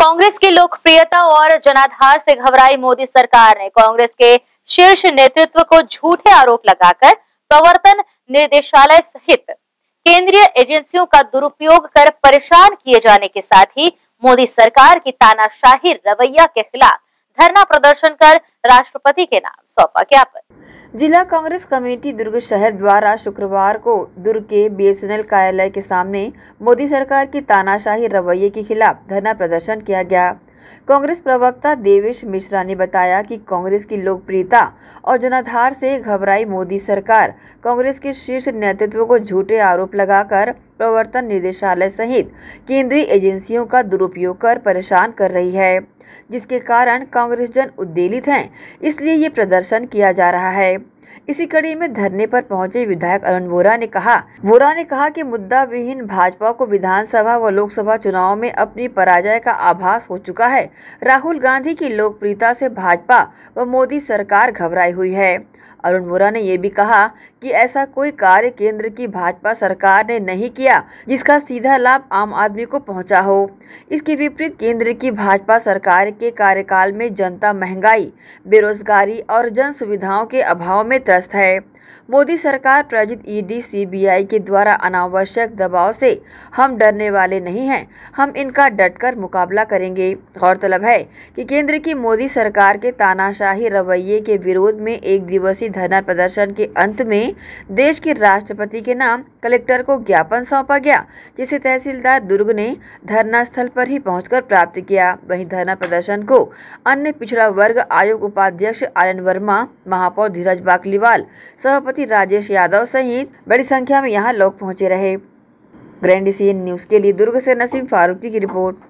कांग्रेस की लोकप्रियता और जनाधार से घबराई मोदी सरकार ने कांग्रेस के शीर्ष नेतृत्व को झूठे आरोप लगाकर प्रवर्तन निर्देशालय सहित केंद्रीय एजेंसियों का दुरुपयोग कर परेशान किए जाने के साथ ही मोदी सरकार की तानाशाही रवैया के खिलाफ धरना प्रदर्शन कर राष्ट्रपति के नाम सौंपा ज्ञापन जिला कांग्रेस कमेटी दुर्ग शहर द्वारा शुक्रवार को दुर्ग के बीएसएनएल कार्यालय के सामने मोदी सरकार की तानाशाही रवैये के खिलाफ धरना प्रदर्शन किया गया कांग्रेस प्रवक्ता देवेश मिश्रा ने बताया कि कांग्रेस की लोकप्रियता और जनाधार से घबराई मोदी सरकार कांग्रेस के शीर्ष नेतृत्व को झूठे आरोप लगाकर प्रवर्तन निदेशालय सहित केंद्रीय एजेंसियों का दुरुपयोग कर परेशान कर रही है जिसके कारण कांग्रेस जन उद्देलित हैं इसलिए ये प्रदर्शन किया जा रहा है इसी कड़ी में धरने पर पहुंचे विधायक अरुण वोरा ने कहा वोरा ने कहा कि मुद्दा विहीन भाजपा को विधानसभा व लोकसभा चुनाव में अपनी पराजय का आभास हो चुका है राहुल गांधी की लोकप्रियता से भाजपा व मोदी सरकार घबराई हुई है अरुण वोरा ने यह भी कहा कि ऐसा कोई कार्य केंद्र की भाजपा सरकार ने नहीं किया जिसका सीधा लाभ आम आदमी को पहुँचा हो इसके विपरीत केंद्र की भाजपा सरकार के कार्यकाल में जनता महंगाई बेरोजगारी और जन सुविधाओं के अभाव में में त्रस्त है मोदी सरकार प्रायोजित ईडी सीबीआई के द्वारा अनावश्यक दबाव से हम डरने वाले नहीं हैं हम इनका डटकर मुकाबला करेंगे गौरतलब है कि केंद्र की मोदी सरकार के तानाशाही रवैये के विरोध में एक दिवसीय धरना प्रदर्शन के अंत में देश के राष्ट्रपति के नाम कलेक्टर को ज्ञापन सौंपा गया जिसे तहसीलदार दुर्ग ने धरना स्थल पर ही पहुँच प्राप्त किया वही धरना प्रदर्शन को अन्य पिछड़ा वर्ग आयोग उपाध्यक्ष आर्यन वर्मा महापौर धीरज बाग कोटलीवाल सभापति राजेश यादव सहित बड़ी संख्या में यहाँ लोग पहुँचे रहे ग्रैंड सी न्यूज के लिए दुर्ग से नसीम फारूकी की रिपोर्ट